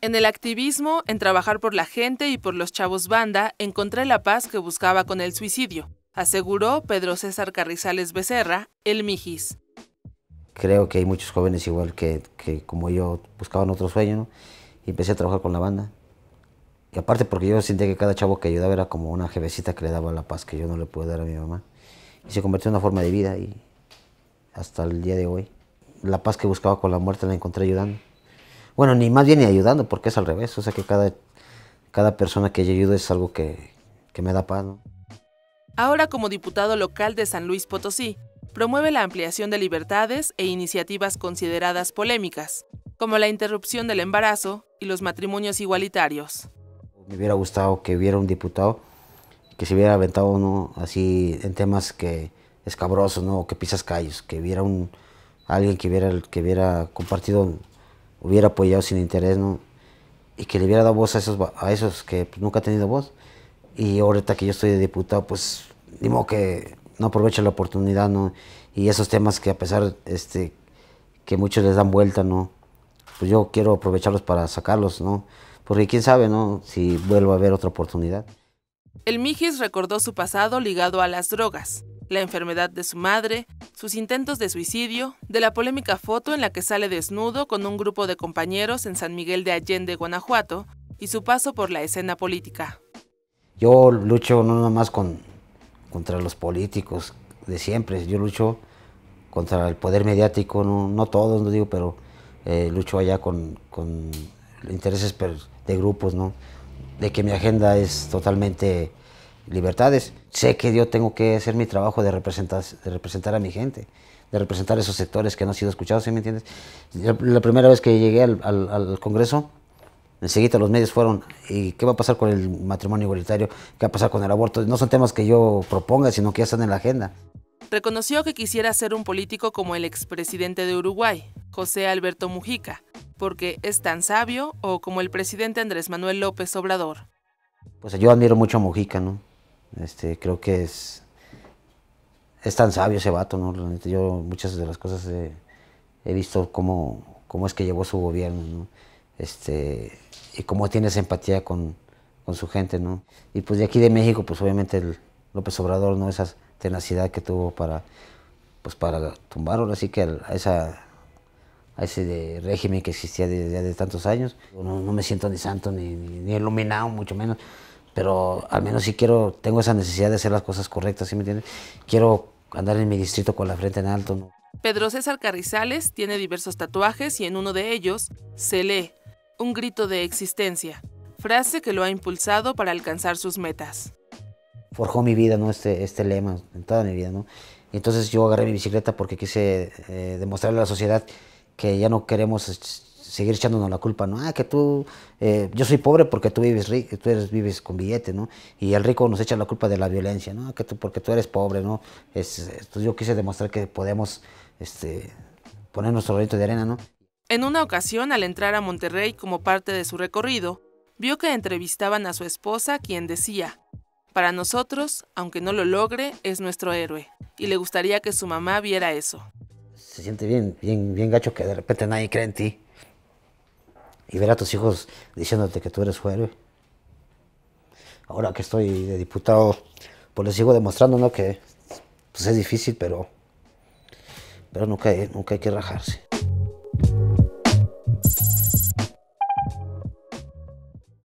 En el activismo, en trabajar por la gente y por los chavos banda, encontré la paz que buscaba con el suicidio, aseguró Pedro César Carrizales Becerra, el Mijis. Creo que hay muchos jóvenes igual que, como yo buscaban otro sueño y empecé a trabajar con la banda. Y aparte porque yo sentía que cada chavo que ayudaba era como una jevecita que le daba la paz que yo no le pude dar a mi mamá. Y se convirtió en una forma de vida y hasta el día de hoy la paz que buscaba con la muerte la encontré ayudando. Bueno, ni más bien ni ayudando, porque es al revés. O sea que cada, cada persona que yo ayudo es algo que, que me da paz. Ahora como diputado local de San Luis Potosí, promueve la ampliación de libertades e iniciativas consideradas polémicas, como la interrupción del embarazo y los matrimonios igualitarios. Me hubiera gustado que hubiera un diputado que se hubiera aventado uno así en temas que escabrosos, ¿no? que pisas callos, que hubiera un, alguien que hubiera, que hubiera compartido, hubiera apoyado sin interés, ¿no? Y que le hubiera dado voz a esos, a esos que nunca han tenido voz. Y ahorita que yo estoy de diputado, pues, digo que no aprovecho la oportunidad, ¿no? Y esos temas que a pesar, este, que muchos les dan vuelta, ¿no? Pues yo quiero aprovecharlos para sacarlos, ¿no? Porque quién sabe, ¿no? Si vuelvo a haber otra oportunidad. El Mijis recordó su pasado ligado a las drogas la enfermedad de su madre, sus intentos de suicidio, de la polémica foto en la que sale desnudo con un grupo de compañeros en San Miguel de Allende, Guanajuato, y su paso por la escena política. Yo lucho no más con, contra los políticos de siempre, yo lucho contra el poder mediático, no, todos, no digo, pero eh, lucho allá con, intereses de grupos, ¿no? De que mi agenda es totalmente libertades, sé que yo tengo que hacer mi trabajo de representar, a mi gente, de representar esos sectores que no han sido escuchados, ¿sí me entiendes? La, primera vez que llegué al, al, Congreso, enseguida los medios fueron, ¿y qué va a pasar con el matrimonio igualitario? ¿Qué va a pasar con el aborto? No son temas que yo proponga, sino que ya están en la agenda. Reconoció que quisiera ser un político como el expresidente de Uruguay, José Alberto Mujica, porque es tan sabio o como el presidente Andrés Manuel López Obrador. Pues yo admiro mucho a Mujica, ¿no? Este, creo que es, es tan sabio ese vato, ¿no? Yo muchas de las cosas he, visto cómo, es que llevó su gobierno, este, y cómo tiene esa empatía con, su gente, ¿no? Y pues de aquí de México, pues obviamente López Obrador, ¿no? Esa tenacidad que tuvo para, pues para tumbar así que a esa ese régimen que existía desde de, tantos años. No, me siento ni santo ni iluminado, mucho menos pero al menos si quiero, tengo esa necesidad de hacer las cosas correctas, ¿sí me entiendes? Quiero andar en mi distrito con la frente en alto. Pedro César Carrizales tiene diversos tatuajes y en uno de ellos se lee un grito de existencia, frase que lo ha impulsado para alcanzar sus metas. Forjó mi vida, ¿no? Este, este lema, en toda mi vida, ¿no? entonces yo agarré mi bicicleta porque quise eh, demostrarle a la sociedad que ya no queremos este, seguir echándonos la culpa, ¿no? Ah, que tú, eh, yo soy pobre porque tú vives rico, tú eres, vives con billete, ¿no? Y el rico nos echa la culpa de la violencia, ¿no? Que tú, porque tú eres pobre, ¿no? Es, entonces yo quise demostrar que podemos este, poner nuestro granito de arena, ¿no? En una ocasión, al entrar a Monterrey como parte de su recorrido, vio que entrevistaban a su esposa, quien decía, para nosotros, aunque no lo logre, es nuestro héroe, y le gustaría que su mamá viera eso. Se siente bien, bien, bien gacho que de repente nadie cree en ti y ver a tus hijos diciéndote que tú eres héroe. Ahora que estoy de diputado, pues les sigo demostrando que pues es difícil, pero, pero nunca, nunca hay que rajarse.